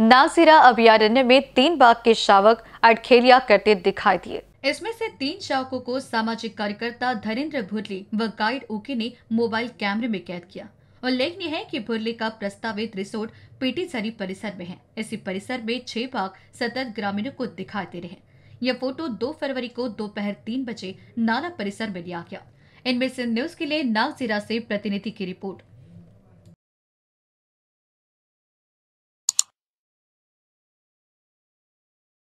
नासिरा अभ्यारण्य में तीन बाघ के शावक अटखेलिया करते दिखाई दिए इसमें से तीन शावकों को सामाजिक कार्यकर्ता धरेंद्र भुरली व गाइड ओके ने मोबाइल कैमरे में कैद किया उल्लेखनीय है कि भुरली का प्रस्तावित रिसोर्ट पीटी सरी परिसर में है इसी परिसर में छह बाघ सतत ग्रामीणों को दिखाई दे रहे हैं यह फोटो 2 फरवरी को दोपहर तीन बजे नाला परिसर में लिया गया इनमें से न्यूज के लिए नागजिरा से प्रतिनिधि की रिपोर्ट